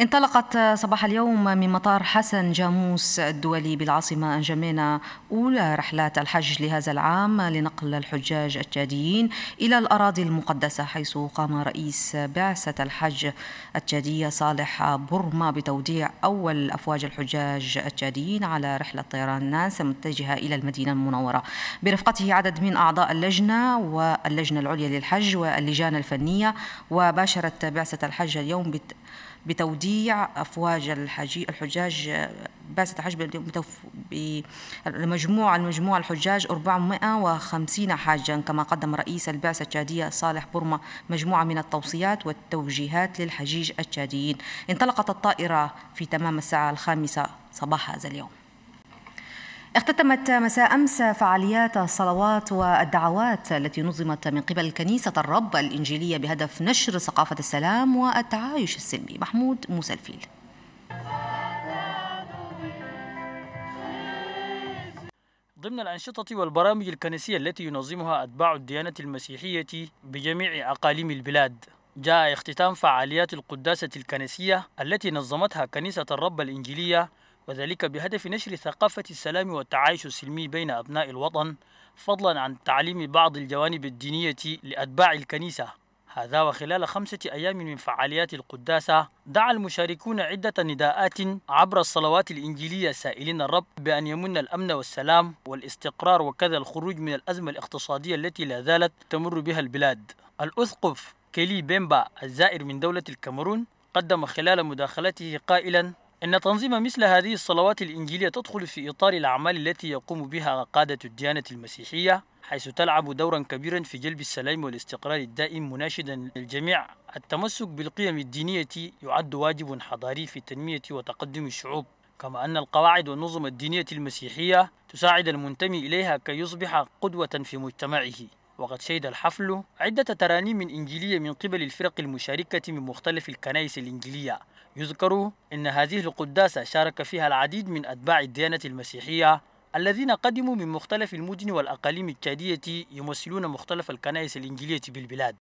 انطلقت صباح اليوم من مطار حسن جاموس الدولي بالعاصمة أنجمينا أولى رحلات الحج لهذا العام لنقل الحجاج التشاديين إلى الأراضي المقدسة حيث قام رئيس بعثة الحج التشادية صالح برما بتوديع أول أفواج الحجاج التشاديين على رحلة طيران ناس متجهة إلى المدينة المنورة برفقته عدد من أعضاء اللجنة واللجنة العليا للحج واللجان الفنية وباشرت بعثة الحج اليوم بت... بتوديع أفواج الحجاج بعثة حجب بمجموع المجموع الحجاج 450 حاجا كما قدم رئيس البعثة التشادية صالح برمة مجموعة من التوصيات والتوجيهات للحجيج التشاديين انطلقت الطائرة في تمام الساعة الخامسة صباح هذا اليوم اختتمت مساء أمس فعاليات الصلوات والدعوات التي نظمت من قبل كنيسة الرب الإنجيلية بهدف نشر ثقافة السلام والتعايش السلمي محمود موسى الفيل ضمن الأنشطة والبرامج الكنسية التي ينظمها أتباع الديانة المسيحية بجميع أقاليم البلاد جاء اختتام فعاليات القداسة الكنسية التي نظمتها كنيسة الرب الإنجيلية وذلك بهدف نشر ثقافة السلام والتعايش السلمي بين أبناء الوطن فضلا عن تعليم بعض الجوانب الدينية لأتباع الكنيسة هذا وخلال خمسة أيام من فعاليات القداسة دعا المشاركون عدة نداءات عبر الصلوات الإنجيلية سائلين الرب بأن يمن الأمن والسلام والاستقرار وكذا الخروج من الأزمة الاقتصادية التي لا زالت تمر بها البلاد الأثقف كيلي بيمبا الزائر من دولة الكاميرون قدم خلال مداخلته قائلا إن تنظيم مثل هذه الصلوات الإنجيلية تدخل في إطار الأعمال التي يقوم بها قادة الديانة المسيحية حيث تلعب دورا كبيرا في جلب السلام والاستقرار الدائم مناشدا للجميع التمسك بالقيم الدينية يعد واجب حضاري في تنمية وتقدم الشعوب كما أن القواعد والنظم الدينية المسيحية تساعد المنتمي إليها كي يصبح قدوة في مجتمعه وقد شهد الحفل عدة ترانيم من إنجيلية من قبل الفرق المشاركة من مختلف الكنائس الإنجيلية يذكر أن هذه القداسة شارك فيها العديد من أتباع الديانة المسيحية الذين قدموا من مختلف المدن والأقاليم التشادية يمثلون مختلف الكنائس الإنجيلية بالبلاد